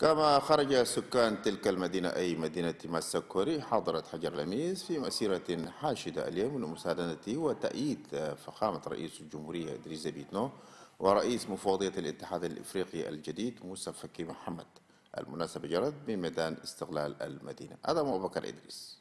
كما خرج سكان تلك المدينة أي مدينة ماسكوري حاضرة حجر لميس في مسيرة حاشدة اليوم لمساندة وتأييد فخامة رئيس الجمهورية إدريس بيتنو ورئيس مفوضية الاتحاد الإفريقي الجديد موسى فكي محمد المناسبة جرت بميدان استقلال المدينة هذا أبو بكر إدريس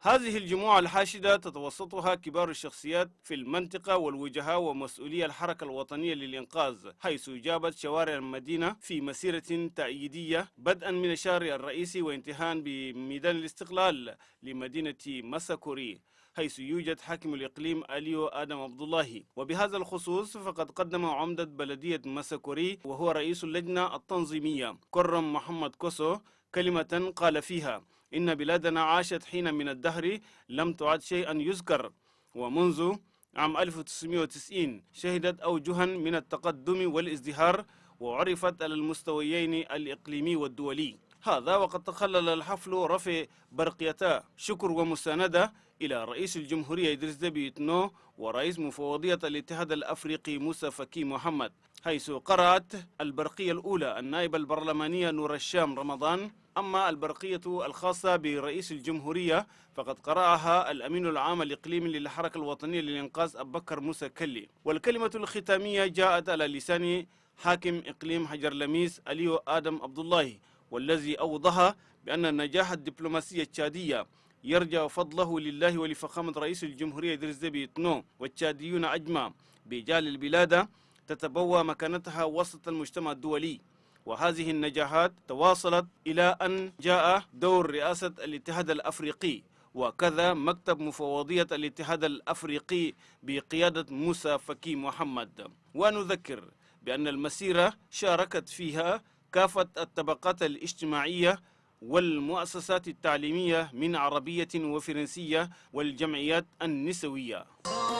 هذه الجموع الحاشدة تتوسطها كبار الشخصيات في المنطقة والوجهاء ومسؤولي الحركة الوطنية للإنقاذ حيث جابت شوارع المدينة في مسيرة تأييدية بدءا من الشارع الرئيسي وانتهاء بميدان الاستقلال لمدينة مساكوري حيث يوجد حاكم الإقليم أليو آدم عبد الله وبهذا الخصوص فقد قدم عمدة بلدية مساكوري وهو رئيس اللجنة التنظيمية كرم محمد كوسو كلمة قال فيها إن بلادنا عاشت حين من الدهر لم تعد شيئا يذكر ومنذ عام 1990 شهدت أوجها من التقدم والازدهار وعرفت على المستويين الإقليمي والدولي هذا وقد تخلل الحفل رفع برقيتا شكر ومساندة إلى رئيس الجمهورية إدريس دبي إتنو ورئيس مفوضية الاتحاد الأفريقي موسى فكي محمد حيث قرأت البرقية الأولى النائبة البرلمانية نور الشام رمضان أما البرقية الخاصة برئيس الجمهورية فقد قرأها الأمين العام الإقليمي للحركة الوطنية للإنقاذ أبو بكر موسى كلي والكلمة الختامية جاءت على لسان حاكم إقليم حجر لميس أليو آدم عبد الله والذي أوضح بأن النجاح الدبلوماسي التشادية يرجع فضله لله ولفخامة رئيس الجمهورية درزبي تنو والتشاديون أجمع بجال البلاد تتبوى مكانتها وسط المجتمع الدولي وهذه النجاحات تواصلت إلى أن جاء دور رئاسة الاتحاد الأفريقي وكذا مكتب مفوضية الاتحاد الأفريقي بقيادة موسى فكي محمد ونذكر بأن المسيرة شاركت فيها كافة الطبقات الاجتماعية والمؤسسات التعليمية من عربية وفرنسية والجمعيات النسوية